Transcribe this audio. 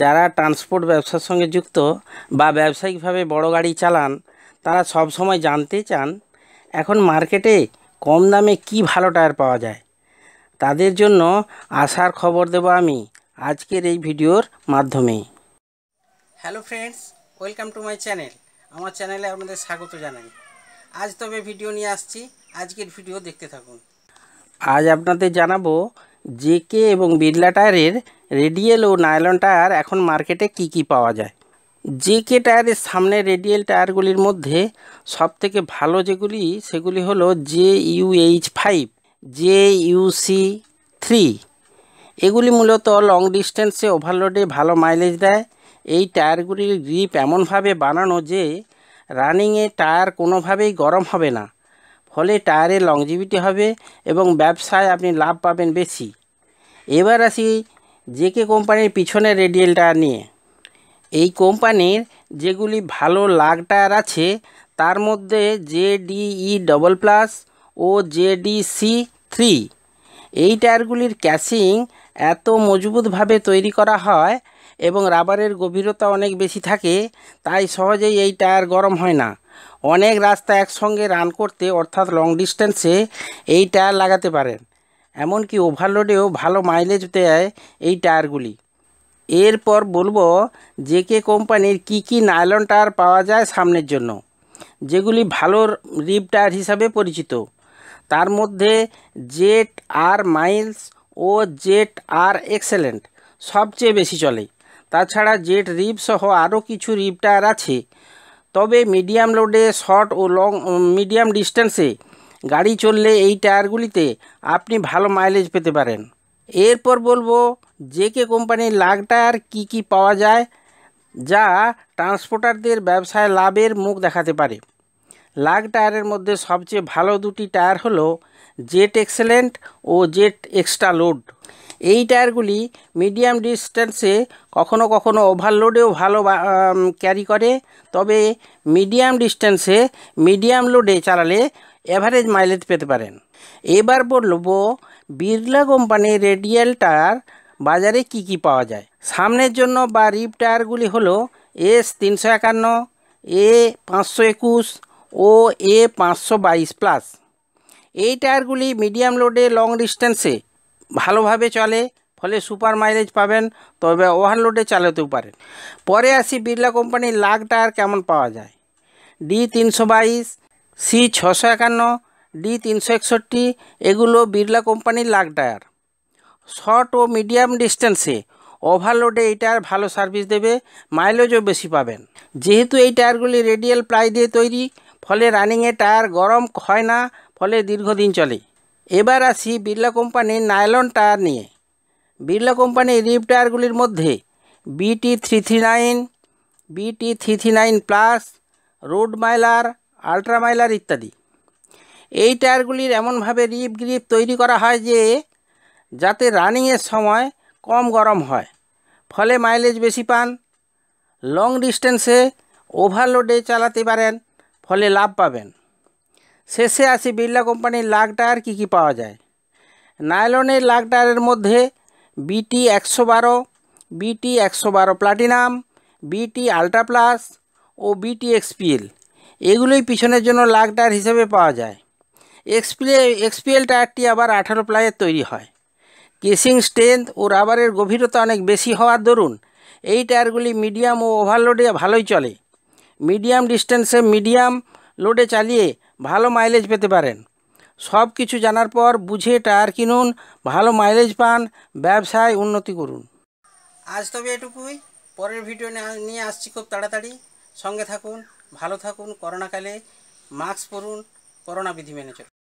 যারা ট্রান্সপোর্ট ব্যবসার সঙ্গে যুক্ত বা ব্যবসায়িকভাবে বড় গাড়ি চালান তারা সব সময় জানতে চান এখন মার্কেটে কম দামে কি ভালো টায়ার পাওয়া যায় তাদের জন্য আসার খবর দেব আমি আজকের এই ভিডিওর মাধ্যমে hello friends welcome to my channel আমার চ্যানেলে আপনাদের স্বাগত জানাই আজ তবে ভিডিও নিয়ে আসছি আজকের ভিডিও দেখতে থাকুন আজ আপনাদের জানাবো জেকে এবং বিড়লা টায়ারের রেডিয়েল ও নাইলন টায়ার এখন মার্কেটে কি কি পাওয়া যায় যে কে টায়ারের সামনে রেডিয়েল টায়ারগুলির মধ্যে সবথেকে ভালো যেগুলি সেগুলি হলো J H five J C three এগুলি মূলত লং ডিস্টেন্সে ওভারলোডে ভালো মাইলেজ দেয় এই টায়ারগুলির গ্রিপ এমনভাবে বানানো যে রানিংয়ে টায়ার কোনোভাবেই গরম হবে না ফলে টায়ারে লংজিভিটি হবে এবং ব্যবসায় আপনি লাভ পাবেন বেশি এবার আসি জে কে কোম্পানির পিছনে রেডিয়েলটা নিয়ে এই কোম্পানির যেগুলি ভালো লাগ টায়ার আছে তার মধ্যে জেডিই ডবল প্লাস ও সি থ্রি এই টায়ারগুলির ক্যাশিং এত মজবুতভাবে তৈরি করা হয় এবং রাবারের গভীরতা অনেক বেশি থাকে তাই সহজেই এই টায়ার গরম হয় না অনেক রাস্তা একসঙ্গে রান করতে অর্থাৎ লং ডিস্টেন্সে এই টায়ার লাগাতে পারেন এমনকি ওভারলোডেও ভালো মাইলেজ দেয় এই টায়ারগুলি এরপর বলবো কে কোম্পানির কি কি নাইলন টায়ার পাওয়া যায় সামনের জন্য যেগুলি ভালো রিপ টায়ার হিসাবে পরিচিত তার মধ্যে জেট আর মাইলস ও জেট আর এক্সেলেন্ট সবচেয়ে বেশি চলে তাছাড়া জেট রিপ সহ আরও কিছু রিপ টায়ার আছে তবে মিডিয়াম লোডে শর্ট ও লং মিডিয়াম ডিস্টেন্সে গাড়ি চললে এই টায়ারগুলিতে আপনি ভালো মাইলেজ পেতে পারেন এরপর বলবো কে কোম্পানির লাগ টায়ার কী কী পাওয়া যায় যা ট্রান্সপোর্টারদের ব্যবসায় লাভের মুখ দেখাতে পারে লাগ টায়ারের মধ্যে সবচেয়ে ভালো দুটি টায়ার হলো জেট এক্সেলেন্ট ও জেট এক্সট্রা লোড এই টায়ারগুলি মিডিয়াম ডিস্টেন্সে কখনো কখনো ওভারলোডেও ভালো ক্যারি করে তবে মিডিয়াম ডিস্টেন্সে মিডিয়াম লোডে চালালে অ্যাভারেজ মাইলেজ পেতে পারেন এবার বলব বিড়লা কোম্পানির রেডিয়াল টায়ার বাজারে কি কি পাওয়া যায় সামনের জন্য বা রিপ টায়ারগুলি হল এস তিনশো একান্ন এ পাঁচশো একুশ ও এ পাঁচশো বাইশ প্লাস এই টায়ারগুলি মিডিয়াম লোডে লং ডিস্টেন্সে ভালোভাবে চলে ফলে সুপার মাইলেজ পাবেন তবে ওভারলোডে চালাতেও পারেন পরে আসি বিড়লা কোম্পানির লাগ টায়ার কেমন পাওয়া যায় ডি তিনশো বাইশ সি ছশো একান্ন ডি তিনশো একষট্টি এগুলো বিড়লা কোম্পানির লাগ টায়ার শর্ট ও মিডিয়াম ডিস্টেন্সে ওভারলোডে এই টায়ার ভালো সার্ভিস দেবে মাইলেজও বেশি পাবেন যেহেতু এই টায়ারগুলি রেডিয়াল প্লাই দিয়ে তৈরি ফলে রানিংয়ে টায়ার গরম হয় না ফলে দীর্ঘদিন চলে এবার আসি বিড়লা কোম্পানির নাইলন টায়ার নিয়ে বিড়লা কোম্পানির রিপ টায়ারগুলির মধ্যে BT three three nine BT three three nine plus road miler ultramiler ইত্যাদি এই টায়ারগুলির এমনভাবে রিপ গ্রিপ তৈরি করা হয় যে যাতে রানিংয়ের সময় কম গরম হয় ফলে মাইলেজ বেশি পান লং ডিস্টেন্সে ওভারলোডে চালাতে পারেন ফলে লাভ পাবেন শেষে আসি বিড়লা কোম্পানির লাগ টায়ার কী কী পাওয়া যায় নাইলনের লাগ টায়ারের মধ্যে বিটি একশো বারো বিটি একশো বারো প্লাটিনাম বিটি আলট্রা প্লাস ও বিটি এক্সপিএল এগুলোই পিছনের জন্য লাগ টায়ার হিসেবে পাওয়া যায় এক্সপিএ এক্সপিএল টায়ারটি আবার আঠারো প্লাইয়ের তৈরি হয় কেসিং স্ট্রেন্থ ও রাবারের গভীরতা অনেক বেশি হওয়ার দরুন এই টায়ারগুলি মিডিয়াম ও ওভারলোডে ভালোই চলে মিডিয়াম ডিস্টেন্সে মিডিয়াম লোডে চালিয়ে ভালো মাইলেজ পেতে পারেন সব কিছু জানার পর বুঝে টায়ার কিনুন ভালো মাইলেজ পান ব্যবসায় উন্নতি করুন আজ তবে এটুকুই পরের ভিডিও নিয়ে আসছি খুব তাড়াতাড়ি সঙ্গে থাকুন ভালো থাকুন করোনাকালে মাস্ক পরুন করোনা বিধি মেনে চলুন